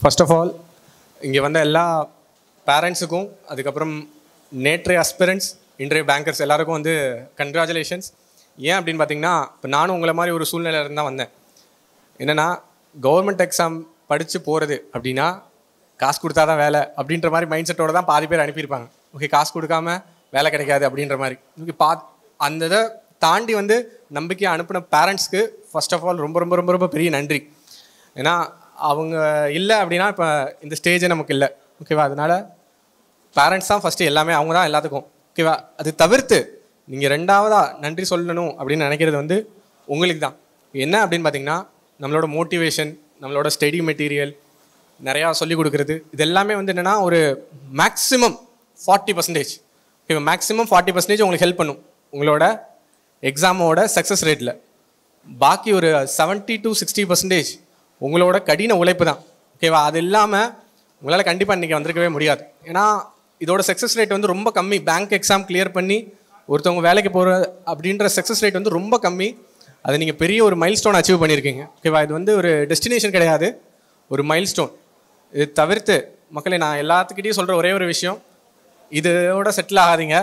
first of all இங்கே வந்த எல்லா பேரண்ட்ஸுக்கும் அதுக்கப்புறம் நேற்றைய அஸ்பிரண்ட்ஸ் இன்றைய பேங்கர்ஸ் எல்லாருக்கும் வந்து கன்க்ராச்சுலேஷன்ஸ் ஏன் அப்படின்னு பார்த்தீங்கன்னா இப்போ நானும் உங்களை மாதிரி ஒரு இருந்து தான் வந்தேன் என்னென்னா கவர்மெண்ட் எக்ஸாம் படித்து போகிறது அப்படின்னா காசு கொடுத்தா தான் வேலை அப்படின்ற மாதிரி மைண்ட் செட்டோட தான் பாதி பேர் அனுப்பியிருப்பாங்க ஓகே காசு கொடுக்காம வேலை கிடைக்காது அப்படின்ற மாதிரி ஓகே பா அந்த இதை தாண்டி வந்து நம்பிக்கையை அனுப்பின பேரண்ட்ஸ்க்கு ஃபஸ்ட் ஆஃப் ஆல் ரொம்ப ரொம்ப ரொம்ப ரொம்ப பெரிய நன்றி ஏன்னா அவங்க இல்லை அப்படின்னா இப்போ இந்த ஸ்டேஜே நமக்கு இல்லை ஓகேவா அதனால் பேரண்ட்ஸ் தான் ஃபஸ்ட்டு எல்லாமே அவங்க தான் எல்லாத்துக்கும் ஓகேவா அது தவிர்த்து நீங்கள் ரெண்டாவதாக நன்றி சொல்லணும் அப்படின்னு நினைக்கிறது வந்து உங்களுக்கு தான் என்ன அப்படின்னு பார்த்தீங்கன்னா நம்மளோட மோட்டிவேஷன் நம்மளோட ஸ்டடி மெட்டீரியல் நிறையா சொல்லிக் கொடுக்குறது இது எல்லாமே வந்து என்னென்னா ஒரு மேக்ஸிமம் ஃபார்ட்டி பர்சன்டேஜ் இப்போ மேக்ஸிமம் ஃபார்ட்டி பர்சன்டேஜ் உங்களுக்கு ஹெல்ப் பண்ணும் உங்களோட எக்ஸாமோட சக்ஸஸ் ரேட்டில் பாக்கி ஒரு செவன்ட்டி டு சிக்ஸ்டி பர்சன்டேஜ் உங்களோட கடின உழைப்பு தான் ஓகேவா அது இல்லாமல் உங்களால் கண்டிப்பாக இன்றைக்கி வந்திருக்கவே முடியாது ஏன்னா இதோட சக்ஸஸ் ரேட் வந்து ரொம்ப கம்மி பேங்க் எக்ஸாம் கிளியர் பண்ணி ஒருத்தவங்க வேலைக்கு போகிற அப்படின்ற சக்ஸஸ் ரேட் வந்து ரொம்ப கம்மி அது நீங்கள் பெரிய ஒரு மைல் ஸ்டோன் அச்சீவ் பண்ணியிருக்கீங்க ஓகேவா இது வந்து ஒரு டெஸ்டினேஷன் கிடையாது ஒரு மைல் இது தவிர்த்து மக்களை நான் எல்லாத்துக்கிட்டையும் சொல்கிற ஒரே ஒரு விஷயம் இதோட செட்டில் ஆகாதீங்க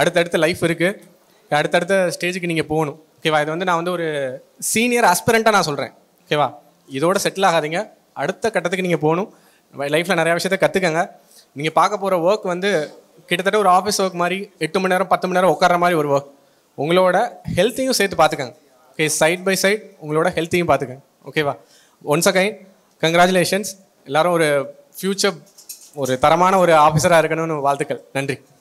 அடுத்தடுத்த லைஃப் இருக்குது அடுத்தடுத்த ஸ்டேஜுக்கு நீங்கள் போகணும் ஓகேவா இது வந்து நான் வந்து ஒரு சீனியர் ஆஸ்பிரண்ட்டாக நான் சொல்கிறேன் ஓகேவா இதோட செட்டில் ஆகாதீங்க அடுத்த கட்டத்துக்கு நீங்கள் போகணும் லைஃப்பில் நிறையா விஷயத்த கற்றுக்கங்க நீங்கள் பார்க்க போகிற ஒர்க் வந்து கிட்டத்தட்ட ஒரு ஆஃபீஸ் ஒர்க் மாதிரி எட்டு மணி நேரம் பத்து மணி நேரம் உட்கார மாதிரி ஒரு ஒர்க் உங்களோட ஹெல்த்தையும் சேர்த்து பார்த்துக்கங்க ஓகே சைட் பை சைட் உங்களோட ஹெல்த்தையும் பார்த்துக்கங்க ஓகேவா ஒன்ஸ் அகைன் கங்க்ராச்சுலேஷன்ஸ் எல்லோரும் ஒரு ஃப்யூச்சர் ஒரு தரமான ஒரு ஆஃபீஸராக இருக்கணும்னு வாழ்த்துக்கள் நன்றி